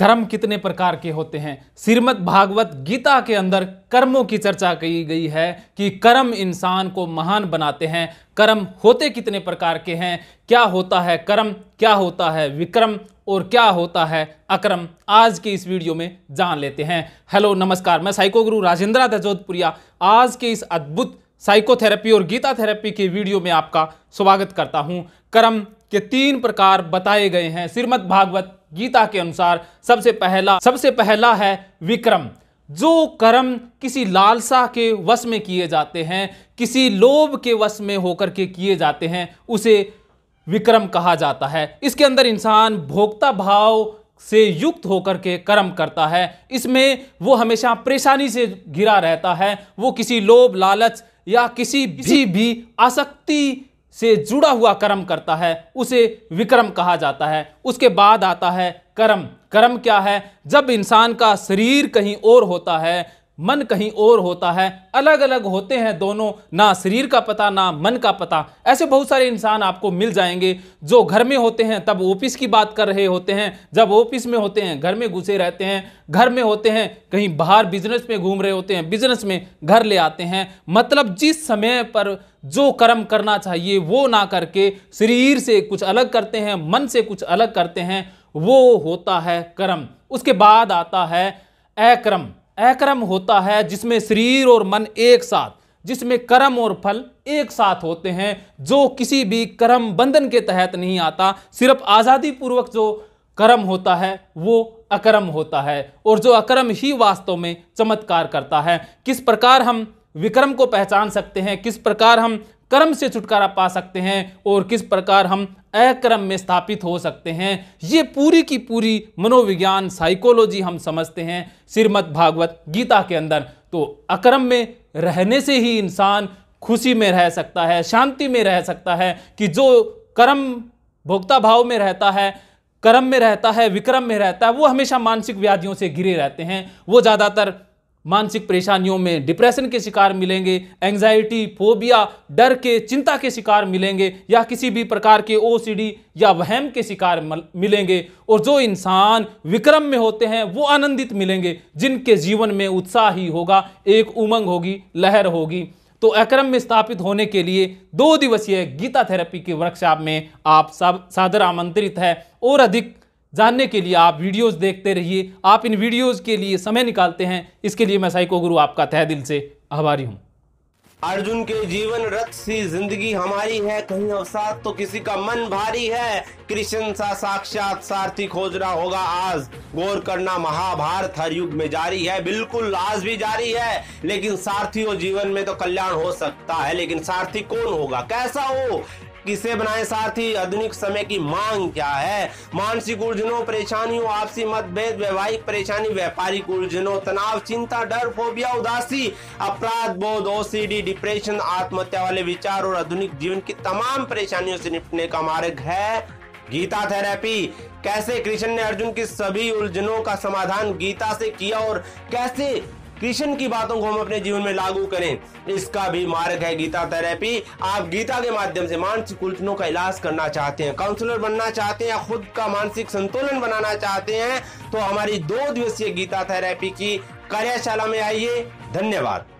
कर्म कितने प्रकार के होते हैं श्रीमद् भागवत गीता के अंदर कर्मों की चर्चा की गई है कि कर्म इंसान को महान बनाते हैं कर्म होते कितने प्रकार के हैं क्या होता है कर्म क्या होता है विक्रम और क्या होता है अक्रम आज के इस वीडियो में जान लेते हैं हेलो नमस्कार मैं साइको गुरु राजेंद्रा दजोधपुरिया आज के इस अद्भुत साइकोथेरेपी और गीता थेरेपी के वीडियो में आपका स्वागत करता हूँ कर्म के तीन प्रकार बताए गए हैं श्रीमद भागवत गीता के अनुसार सबसे पहला सबसे पहला है विक्रम जो कर्म किसी लालसा के वश में किए जाते हैं किसी लोभ के वश में होकर के किए जाते हैं उसे विक्रम कहा जाता है इसके अंदर इंसान भोक्ता भाव से युक्त होकर के कर्म करता है इसमें वो हमेशा परेशानी से घिरा रहता है वो किसी लोभ लालच या किसी भी भी आसक्ति से जुड़ा हुआ कर्म करता है उसे विक्रम कहा जाता है उसके बाद आता है कर्म कर्म क्या है जब इंसान का शरीर कहीं और होता है मन कहीं और होता है अलग अलग होते हैं दोनों ना शरीर का पता ना मन का पता ऐसे बहुत सारे इंसान आपको मिल जाएंगे जो घर में होते हैं तब ऑफिस की बात कर रहे होते हैं जब ऑफिस में होते हैं घर में घुसे रहते हैं घर में होते हैं कहीं बाहर बिजनेस में घूम रहे होते हैं बिजनेस में घर ले आते हैं मतलब जिस समय पर जो कर्म करना चाहिए वो ना करके शरीर से कुछ अलग करते हैं मन से कुछ अलग करते हैं वो होता है कर्म उसके बाद आता है अक्रम अक्रम होता है जिसमें शरीर और मन एक साथ जिसमें कर्म और फल एक साथ होते हैं जो किसी भी कर्म बंधन के तहत नहीं आता सिर्फ आज़ादी पूर्वक जो कर्म होता है वो अकर्म होता है और जो अकर्म ही वास्तव में चमत्कार करता है किस प्रकार हम विक्रम को पहचान सकते हैं किस प्रकार हम कर्म से छुटकारा पा सकते हैं और किस प्रकार हम अक्रम में स्थापित हो सकते हैं ये पूरी की पूरी मनोविज्ञान साइकोलॉजी हम समझते हैं श्रीमद भागवत गीता के अंदर तो अक्रम में रहने से ही इंसान खुशी में रह सकता है शांति में रह सकता है कि जो कर्म भोक्ता भाव में रहता है कर्म में रहता है विक्रम में रहता है वो हमेशा मानसिक व्याधियों से घिरे रहते हैं वो ज़्यादातर मानसिक परेशानियों में डिप्रेशन के शिकार मिलेंगे एंजाइटी फोबिया डर के चिंता के शिकार मिलेंगे या किसी भी प्रकार के ओसीडी या वहम के शिकार मिलेंगे और जो इंसान विक्रम में होते हैं वो आनंदित मिलेंगे जिनके जीवन में उत्साह ही होगा एक उमंग होगी लहर होगी तो अक्रम में स्थापित होने के लिए दो दिवसीय गीता थेरेपी के वर्कशॉप में आप सब सादर आमंत्रित है और अधिक जानने के लिए आप वीडियोस देखते रहिए आप इन वीडियोस के लिए समय निकालते हैं इसके लिए मैं साइको गुरु आपका तह दिल से आभारी हूँ अर्जुन के जीवन रथ सी जिंदगी हमारी है कहीं अवसाद तो किसी का मन भारी है कृष्ण सा साक्षात सारथी खोज रहा होगा आज गौर करना महाभारत हर युग में जारी है बिल्कुल आज भी जारी है लेकिन सारथी और जीवन में तो कल्याण हो सकता है लेकिन सारथी कौन होगा कैसा हो किसे बनाए साथी आधुनिक समय की मांग क्या है मानसिक उलझनों परेशानियों आपसी मतभेद वैवाहिक परेशानी व्यापारिक उलझनों तनाव चिंता डर फोबिया उदासी अपराध बोध ओसीडी डिप्रेशन आत्महत्या वाले विचार और आधुनिक जीवन की तमाम परेशानियों से निपटने का मार्ग है गीता थेरेपी कैसे कृष्ण ने अर्जुन की सभी उलझनों का समाधान गीता से किया और कैसे कृष्ण की बातों को हम अपने जीवन में लागू करें इसका भी मार्ग है गीता थेरेपी आप गीता के माध्यम से मानसिक उलझनों का इलाज करना चाहते हैं काउंसलर बनना चाहते हैं खुद का मानसिक संतुलन बनाना चाहते हैं तो हमारी दो दिवसीय गीता थेरेपी की कार्यशाला में आइए धन्यवाद